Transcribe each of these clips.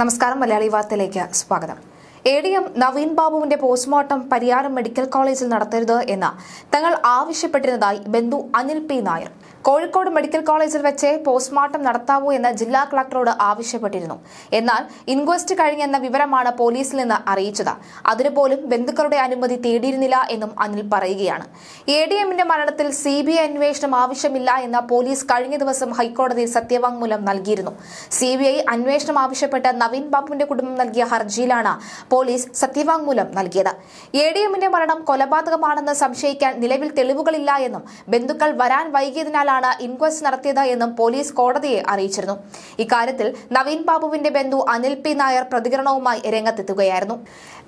നമസ്കാരം മലയാളി വാർത്തയിലേക്ക് സ്വാഗതം എ ഡി എം നവീൻ ബാബുവിന്റെ പോസ്റ്റ്മോർട്ടം പരിയാരം മെഡിക്കൽ കോളേജിൽ നടത്തരുത് എന്ന് തങ്ങൾ ആവശ്യപ്പെട്ടിരുന്നതായി ബന്ധു അനിൽ പി നായർ കോഴിക്കോട് മെഡിക്കൽ കോളേജിൽ വെച്ച് പോസ്റ്റ്മോർട്ടം നടത്താവൂ എന്ന് ജില്ലാ കളക്ടറോട് ആവശ്യപ്പെട്ടിരുന്നു എന്നാൽ ഇൻക്വസ്റ്റ് കഴിഞ്ഞെന്ന വിവരമാണ് പോലീസിൽ നിന്ന് അറിയിച്ചത് അതിനുപോലും ബന്ധുക്കളുടെ അനുമതി തേടിയിരുന്നില്ല എന്നും അനിൽ പറയുകയാണ് എ ഡി എമ്മിന്റെ മരണത്തിൽ സി ബി ഐ അന്വേഷണം ആവശ്യമില്ല എന്ന പോലീസ് കഴിഞ്ഞ ദിവസം ഹൈക്കോടതിയിൽ സത്യവാങ്മൂലം നൽകിയിരുന്നു സി ബി ഐ അന്വേഷണം ആവശ്യപ്പെട്ട് നവീൻ ബാബുവിന്റെ കുടുംബം നൽകിയ ഹർജിയിലാണ് പോലീസ് സത്യവാങ്മൂലം നൽകിയത് എ ഡി എമ്മിന്റെ മരണം കൊലപാതകമാണെന്ന് സംശയിക്കാൻ നിലവിൽ തെളിവുകളില്ല എന്നും ബന്ധുക്കൾ വരാൻ വൈകിയതിനാലാണ് അടിസ്ഥാനത്തിലാണ് ഇൻക്വസ്റ്റ് നടത്തിയത് എന്നും പോലീസ് കോടതിയെ അറിയിച്ചിരുന്നു ഇക്കാര്യത്തിൽ നവീൻ ബാബുവിന്റെ ബന്ധു അനിൽ പി നായർ പ്രതികരണവുമായി രംഗത്തെത്തുകയായിരുന്നു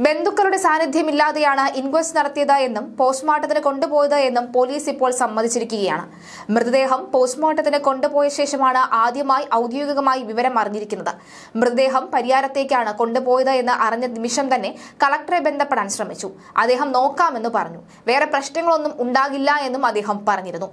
ബന്ധുക്കളുടെ സാന്നിധ്യമില്ലാതെയാണ് ഇൻക്വസ്റ്റ് നടത്തിയത് എന്നും പോസ്റ്റ്മോർട്ടത്തിന് കൊണ്ടുപോയത് എന്നും പോലീസ് ഇപ്പോൾ സമ്മതിച്ചിരിക്കുകയാണ് മൃതദേഹം പോസ്റ്റ്മോർട്ടത്തിന് കൊണ്ടുപോയ ശേഷമാണ് ആദ്യമായി ഔദ്യോഗികമായി വിവരം അറിഞ്ഞിരിക്കുന്നത് മൃതദേഹം പരിയാരത്തേക്കാണ് കൊണ്ടുപോയത് എന്ന് അറിഞ്ഞ നിമിഷം തന്നെ കളക്ടറെ ബന്ധപ്പെടാൻ ശ്രമിച്ചു അദ്ദേഹം നോക്കാമെന്ന് പറഞ്ഞു വേറെ പ്രശ്നങ്ങളൊന്നും ഉണ്ടാകില്ല എന്നും അദ്ദേഹം പറഞ്ഞിരുന്നു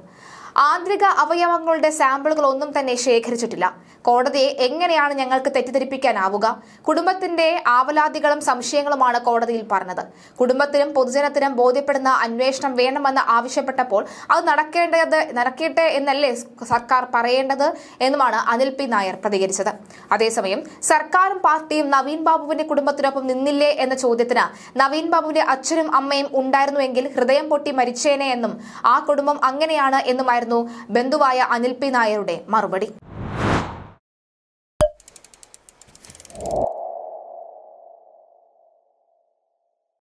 ആന്തരിക അവയവങ്ങളുടെ സാമ്പിളുകൾ ഒന്നും തന്നെ ശേഖരിച്ചിട്ടില്ല കോടതിയെ എങ്ങനെയാണ് ഞങ്ങൾക്ക് തെറ്റിദ്ധരിപ്പിക്കാനാവുക കുടുംബത്തിന്റെ ആവലാതികളും സംശയങ്ങളുമാണ് കോടതിയിൽ പറഞ്ഞത് കുടുംബത്തിനും പൊതുജനത്തിനും ബോധ്യപ്പെടുന്ന അന്വേഷണം വേണമെന്ന് ആവശ്യപ്പെട്ടപ്പോൾ അത് നടക്കേണ്ടത് നടക്കട്ടെ എന്നല്ലേ സർക്കാർ പറയേണ്ടത് എന്നുമാണ് അനിൽ പി നായർ പ്രതികരിച്ചത് അതേസമയം സർക്കാരും പാർട്ടിയും നവീൻ ബാബുവിന്റെ കുടുംബത്തിനൊപ്പം നിന്നില്ലേ എന്ന ചോദ്യത്തിന് നവീൻ ബാബുവിന്റെ അച്ഛനും അമ്മയും ഉണ്ടായിരുന്നുവെങ്കിൽ ഹൃദയം പൊട്ടി മരിച്ചേനെ എന്നും ആ കുടുംബം അങ്ങനെയാണ് എന്നുമായിരുന്നു എന്നായിരുന്നു ബന്ധുവായ അനിൽ പി നായരുടെ മറുപടി